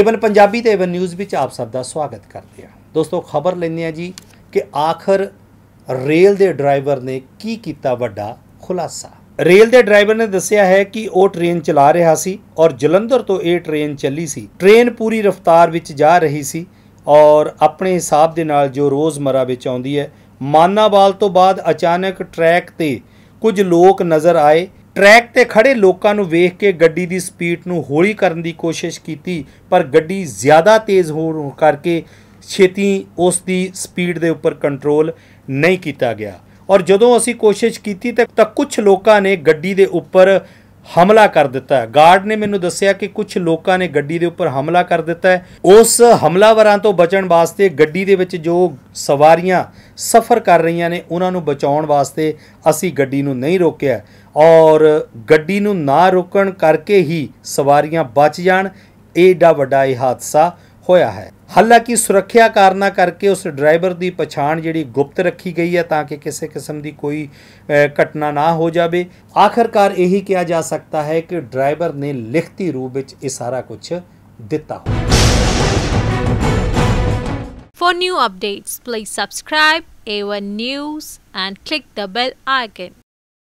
Avon Punjabi ਤੇ Avon news ਵਿੱਚ ਆਪ ਸਭ ਦਾ ਸਵਾਗਤ ਕਰਦੇ ਆ ਦੋਸਤੋ ਖਬਰ ਲੈਣੇ ਆ ਜੀ ਕਿ ਆਖਰ ਰੇਲ ਦੇ ਡਰਾਈਵਰ ਨੇ ਕੀ ਕੀਤਾ ਵੱਡਾ ਖੁਲਾਸਾ ਰੇਲ ਦੇ ਡਰਾਈਵਰ ਨੇ ਦੱਸਿਆ ਹੈ ਕਿ ਉਹ ਟ੍ਰੇਨ ਚਲਾ ਰਿਹਾ ਸੀ ਔਰ ਜਲੰਧਰ ਤੋਂ ਇਹ ਟ੍ਰੇਨ ਚੱਲੀ ਸੀ ਟ੍ਰੇਨ ਪੂਰੀ ਰਫ਼ਤਾਰ ਵਿੱਚ ਜਾ ਰਹੀ ਸੀ ਔਰ ਆਪਣੇ ਹਿਸਾਬ ਦੇ ਨਾਲ ਜੋ ਰੋਜ਼ਮਰਾ ਵਿੱਚ ਆਉਂਦੀ ਹੈ ਮਾਨਾਵਾਲ ਤੋਂ ਬਾਅਦ ਅਚਾਨਕ ਟਰੈਕ ਤੇ ਕੁਝ ਲੋਕ ਨਜ਼ਰ ਆਏ ਟਰੈਕ ਤੇ ਖੜੇ ਲੋਕਾਂ ਨੂੰ ਵੇਖ ਕੇ ਗੱਡੀ ਦੀ ਸਪੀਡ ਨੂੰ ਹੌਲੀ ਕਰਨ ਦੀ ਕੋਸ਼ਿਸ਼ ਕੀਤੀ ਪਰ ਗੱਡੀ ਜ਼ਿਆਦਾ ਤੇਜ਼ ਹੋਣ ਕਰਕੇ ਛੇਤੀ ਉਸ ਦੀ ਸਪੀਡ ਦੇ ਉੱਪਰ ਕੰਟਰੋਲ ਨਹੀਂ ਕੀਤਾ ਗਿਆ ਔਰ ਜਦੋਂ ਅਸੀਂ ਕੋਸ਼ਿਸ਼ ਕੀਤੀ ਤਾਂ ਕੁਝ ਲੋਕਾਂ ਨੇ ਗੱਡੀ ਦੇ ਉੱਪਰ ਹਮਲਾ ਕਰ ਦਿੱਤਾ ਗਾਰਡ ਨੇ ਮੈਨੂੰ ਦੱਸਿਆ ਕਿ ਕੁਝ ਲੋਕਾਂ ਨੇ ਗੱਡੀ ਦੇ ਉੱਪਰ ਹਮਲਾ ਕਰ ਦਿੱਤਾ ਉਸ ਹਮਲਾਵਰਾਂ ਤੋਂ ਬਚਣ ਵਾਸਤੇ ਗੱਡੀ ਦੇ ਵਿੱਚ ਜੋ ਸਵਾਰੀਆਂ ਸਫ਼ਰ ਕਰ ਰਹੀਆਂ ਨੇ ਉਹਨਾਂ ਨੂੰ ਬਚਾਉਣ ਵਾਸਤੇ ਅਸੀਂ ਗੱਡੀ ਨੂੰ ਨਹੀਂ ਰੋਕਿਆ ਔਰ ਗੱਡੀ ਨੂੰ ਨਾ ਰੋਕਣ ਕਰਕੇ ਹੀ ਸਵਾਰੀਆਂ ਬਚ ਜਾਣ ਏਡਾ ਵੱਡਾ ਇਹ ਹਾਦਸਾ ਹੋਇਆ ਹੈ ਹਾਲਾਂਕਿ ਸੁਰੱਖਿਆ ਕਾਰਨਾ ਕਰਕੇ ਉਸ ਡਰਾਈਵਰ ਦੀ ਪਛਾਣ ਜਿਹੜੀ ਗੁਪਤ ਰੱਖੀ ਗਈ ਹੈ ਤਾਂ ਕਿ ਕਿਸੇ ਕਿਸਮ ਦੀ ਕੋਈ ਘਟਨਾ ਨਾ ਹੋ ਜਾਵੇ ਆਖਰਕਾਰ ਇਹੀ ਕਿਹਾ ਜਾ ਸਕਦਾ ਹੈ ਕਿ ਡਰਾਈਵਰ ਨੇ ਲਿਖਤੀ ਰੂਪ ਵਿੱਚ ਇਹ ਸਾਰਾ ਕੁਝ ਦਿੱਤਾ ਹੋ new updates please subscribe A1 News and click the bell icon